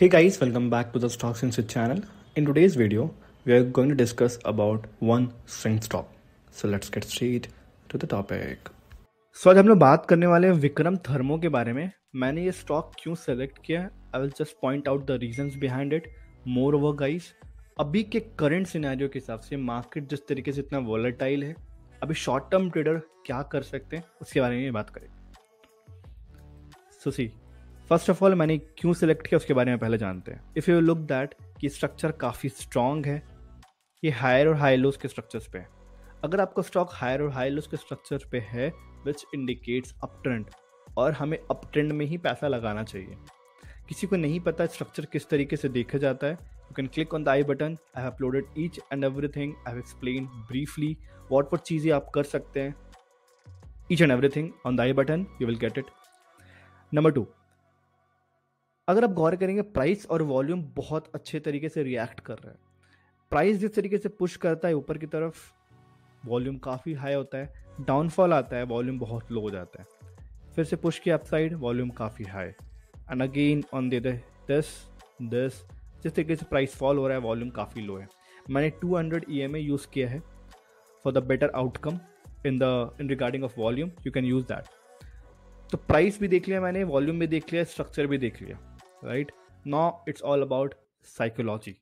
Hey guys, welcome back to the Stocks Institute channel. In today's video, we are going to discuss about one swing stop. So let's get straight to the topic. So so, आज हम लोग बात करने वाले हैं Vikram thermo के बारे में मैंने ये स्टॉक क्यों सेलेक्ट किया I will just point out the reasons behind it moreover guys अभी के करंट सिनेरियो के हिसाब से मार्केट जिस तरीके से इतना वॉलेटाइल है अभी शॉर्ट टर्म ट्रेडर क्या कर सकते हैं उसके बारे में बात करें so so, see first of all मैंने क्यों सिलेक्ट किया उसके बारे में पहले जानते हैं इफ़ यू लुक दैट कि स्ट्रक्चर काफ़ी स्ट्रॉन्ग है ये हायर और हाई लोस के स्ट्रक्चर्स पे है अगर आपका स्टॉक हायर और हाई लोस के स्ट्रक्चर पे है विच इंडिकेट्स अप ट्रेंड और हमें अप ट्रेंड में ही पैसा लगाना चाहिए किसी को नहीं पता स्ट्रक्चर किस तरीके से देखा जाता है you can click on the i button I have uploaded each and every thing I have explain briefly what what चीज़ें आप कर सकते हैं each and every thing on the i button you will get it number two अगर आप गौर करेंगे price और volume बहुत अच्छे तरीके से रिएक्ट कर रहे हैं प्राइस जिस तरीके से पुश करता है ऊपर की तरफ वॉल्यूम काफ़ी हाई होता है डाउनफॉल आता है वॉल्यूम बहुत लो हो जाता है फिर से पुश किया अपसाइड वॉल्यूम काफ़ी हाई एंड अगेन ऑन दे दस दस जिस तरीके से प्राइस फॉल हो रहा है वॉल्यूम काफ़ी लो है मैंने 200 हंड्रेड यूज़ किया है for the better outcome in the in regarding of volume you can use that तो प्राइस भी देख लिया मैंने वॉल्यूम भी देख लिया स्ट्रक्चर भी देख लिया right no it's all about psychology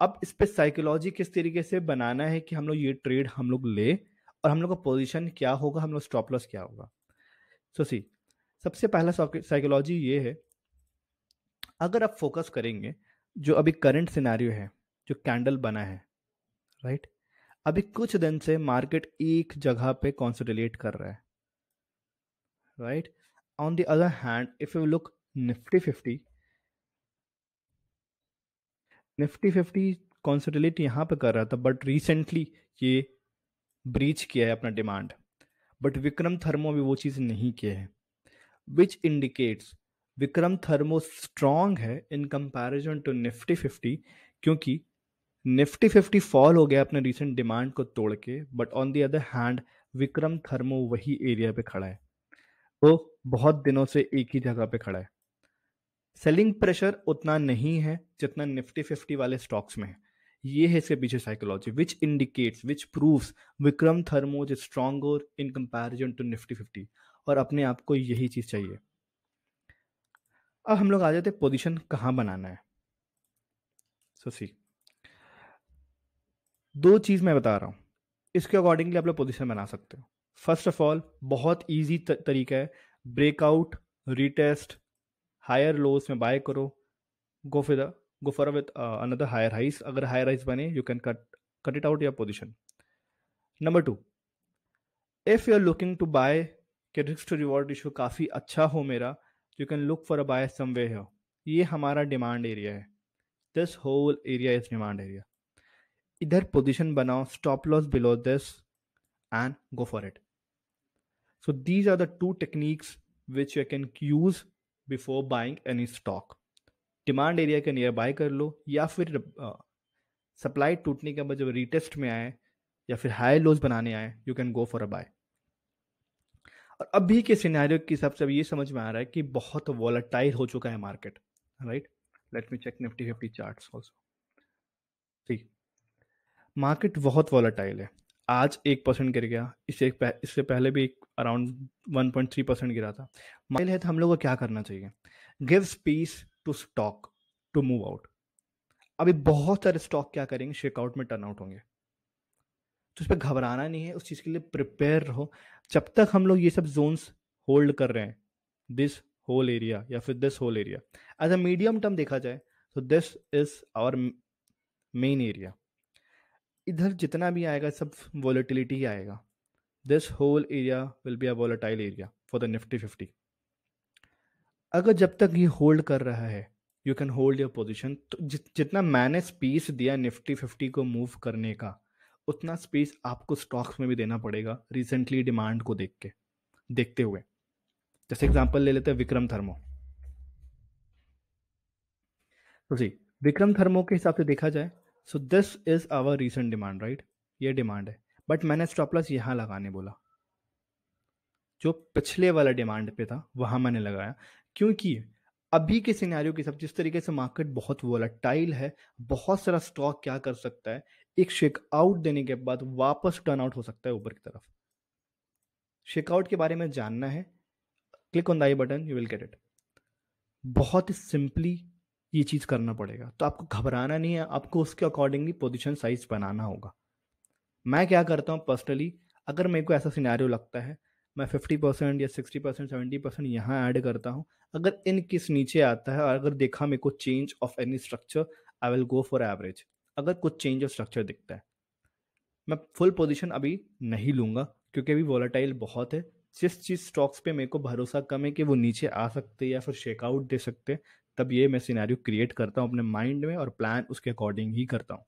अब इस पर साइकोलॉजी किस तरीके से बनाना है कि हम लोग ये ट्रेड हम लोग ले और हम लोग का पोजिशन क्या होगा हम लोग स्टॉप लॉस क्या होगा सो so सी सबसे पहला साइकोलॉजी ये है अगर आप फोकस करेंगे जो अभी करंट सिनारियो है जो कैंडल बना है राइट right? अभी कुछ दिन से मार्केट एक जगह पे कॉन्सोलिडेट कर रहा है right on the other hand if you look Nifty fifty Nifty fifty concentrate यहाँ पे कर रहा था बट रिसेंटली ये ब्रीच किया है अपना डिमांड बट विक्रम थर्मो भी वो चीज़ नहीं किया है which indicates Vikram Thermo strong है in comparison to Nifty fifty क्योंकि निफ्टी फिफ्टी फॉल हो गया अपने रिसेंट डिमांड को तोड़ के but on the other hand Vikram Thermo वही एरिया पे खड़ा है वो तो बहुत दिनों से एक ही जगह पे खड़ा है सेलिंग प्रेशर उतना नहीं है जितना निफ्टी फिफ्टी वाले स्टॉक्स में है ये है इसके पीछे psychology which indicates which proof Vikram Thermo's is in comparison to Nifty fifty और अपने आप को यही चीज़ चाहिए अब हम लोग आ जाते हैं पोजिशन कहाँ बनाना है सो सी दो चीज़ मैं बता रहा हूँ इसके अकॉर्डिंगली आप लोग पोजिशन बना सकते हो फर्स्ट ऑफ ऑल बहुत ईजी तरीका है ब्रेकआउट रीटेस्ट हायर लोस में बाय करो गो फिर go for with another higher highs अगर हायर हाइस बने you can cut cut it out your position number two if you are looking to buy risk to reward issue काफ़ी अच्छा हो मेरा you can look for a buy someway है ये हमारा demand area है this whole area is demand area इधर position बनाओ stop loss below this and go for it so these are the two techniques which you can use before buying any stock demand area के near buy कर लो या फिर supply टूटने के बाद जब रीटेस्ट में आए या फिर हाई लोज बनाने आए you can go for a buy और अभी के सिनेरियो के हिसाब से अब ये समझ में आ रहा है कि बहुत वॉलेटाइल हो चुका है market right let me check Nifty fifty chart also ठीक मार्केट बहुत वॉलेटाइल है आज एक परसेंट गिर गया इससे पह, इससे पहले भी around one point three percent गिरा था माइल है तो हम लोग को क्या करना चाहिए give space to stock to move out अभी बहुत सारे स्टॉक क्या करेंगे शेकआउट में टर्न आउट होंगे तो उस पर घबराना नहीं है उस चीज़ के लिए प्रिपेयर रहो जब तक हम लोग ये सब जोन्स होल्ड कर रहे हैं दिस होल एरिया या फिर this whole area as a medium term देखा जाए तो this is our main area इधर जितना भी आएगा सब वॉलेटिलिटी ही आएगा this whole area will be a volatile area for the Nifty fifty अगर जब तक ये होल्ड कर रहा है you can hold your position तो जितना मैंने स्पेस दिया निफ्टी फिफ्टी को मूव करने का उतना स्पेस आपको स्टॉक्स में भी देना पड़ेगा रिसेंटली डिमांड को देख के देखते हुए जैसे एग्जाम्पल ले लेते हैं विक्रम थर्मो तो जी विक्रम थर्मो के हिसाब से देखा जाए so this is our recent demand right ये डिमांड है बट मैंने स्टॉप लॉस यहाँ लगाने बोला जो पिछले वाला डिमांड पे था वहां मैंने लगाया क्योंकि अभी के सिनेरियो के सब जिस तरीके से मार्केट बहुत वोलाटाइल है बहुत सारा स्टॉक क्या कर सकता है एक शेक आउट देने के बाद वापस टर्न आउट हो सकता है ऊपर की तरफ शेकआउट के बारे में जानना है click on the i button you will get it बहुत ही सिंपली ये चीज़ करना पड़ेगा तो आपको घबराना नहीं है आपको उसके अकॉर्डिंगली पोजिशन साइज बनाना होगा मैं क्या करता हूँ पर्सनली अगर मेरे को ऐसा सिनारियो लगता है मैं फिफ्टी परसेंट या सिक्सटी परसेंट सेवेंटी परसेंट यहाँ ऐड करता हूँ अगर इन किस नीचे आता है और अगर देखा मेरे को change of any structure I will go for average अगर कुछ चेंज ऑफ स्ट्रक्चर दिखता है मैं फुल पोजिशन अभी नहीं लूँगा क्योंकि अभी वॉलेटाइल बहुत है जिस चीज़ स्टॉक्स पे मेरे को भरोसा कम है कि वो नीचे आ सकते या फिर शेकआउट दे सकते हैं तब ये मैं सीनारी क्रिएट करता हूँ अपने माइंड में और प्लान उसके अकॉर्डिंग ही करता हूँ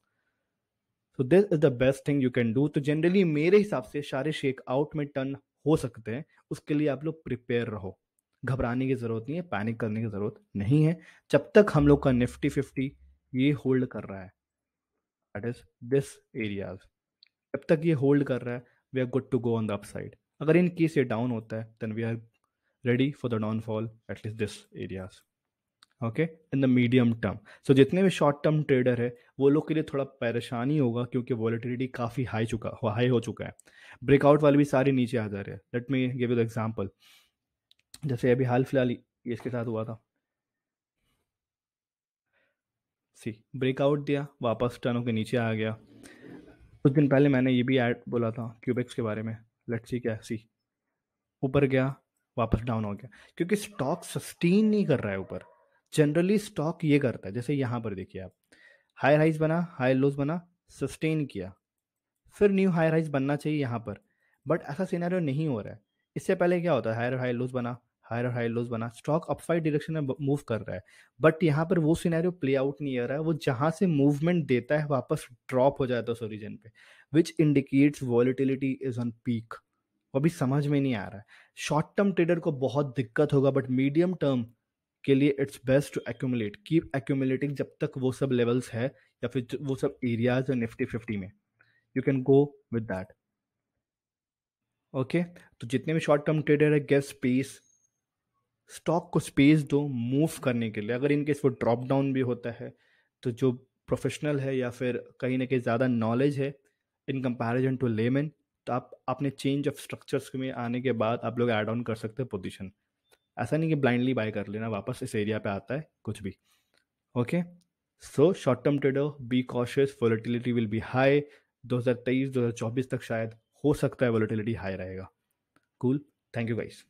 so this is the best thing you can do तो जनरली मेरे हिसाब से सारे शेक आउट में टर्न हो सकते हैं उसके लिए आप लोग प्रिपेयर रहो घबराने की ज़रूरत नहीं है पैनिक करने की ज़रूरत नहीं है जब तक हम लोग का निफ्टी फिफ्टी ये होल्ड कर रहा है दैट इज दिस एरियाज जब तक ये होल्ड कर रहा है we are good to go on the upside अगर इन केस ये डाउन होता है then we are ready for the downfall at least this areas okay in the medium term so जितने भी शॉर्ट टर्म ट्रेडर है वो लोग के लिए थोड़ा परेशानी होगा क्योंकि वॉलिटिलिटी काफ़ी हाई चुका हाई हो चुका है ब्रेकआउट वाले भी सारे नीचे आ जा रहे हैं let me give you the example जैसे अभी हाल फिलहाल इसके साथ हुआ था सी ब्रेकआउट दिया वापस टर्न के नीचे आ गया कुछ दिन पहले मैंने ये भी ऐड बोला था क्यूबेक्स के बारे में लेट सी क्या सी ऊपर गया वापस डाउन हो गया क्योंकि स्टॉक सस्टेन नहीं कर रहा है ऊपर जनरली स्टॉक ये करता है जैसे यहाँ पर देखिए आप हायर हाइज बना हायर लोज बना सस्टेन किया फिर न्यू हायर हाइज बनना चाहिए यहाँ पर बट ऐसा सिनेरियो नहीं हो रहा है इससे पहले क्या होता है हायर हाई लोज बना हायर और हाई लोज बना स्टॉक अपसाइड डायरेक्शन में मूव कर रहा है बट यहाँ पर वो सिनेरियो प्ले आउट नहीं आ रहा है वो जहाँ से मूवमेंट देता है वापस ड्रॉप हो जाता है उस ओरिजिन पे which indicates volatility is on peak वो अभी समझ में नहीं आ रहा है शॉर्ट टर्म ट्रेडर को बहुत दिक्कत होगा बट मीडियम टर्म के लिए it's best to accumulate keep accumulating जब तक वो सब लेवल्स है या फिर वो सब एरियाज है निफ्टी फिफ्टी में you can go with that okay तो जितने भी शॉर्ट टर्म ट्रेडर है गेट स्पेस स्टॉक को स्पेस दो मूव करने के लिए अगर इनकेस वो ड्रॉप डाउन भी होता है तो जो प्रोफेशनल है या फिर कहीं ना कहीं ज़्यादा नॉलेज है इन कंपैरिजन टू लेमेन तो आप अपने चेंज ऑफ स्ट्रक्चर्स में आने के बाद आप लोग ऐड ऑन कर सकते हैं पोजीशन ऐसा नहीं कि ब्लाइंडली बाय कर लेना वापस इस एरिया पे आता है कुछ भी okay so short term trader be cautious volatility will be high 2023 2024 तक शायद हो सकता है वॉलिटिलिटी हाई रहेगा कूल थैंक यू गाइस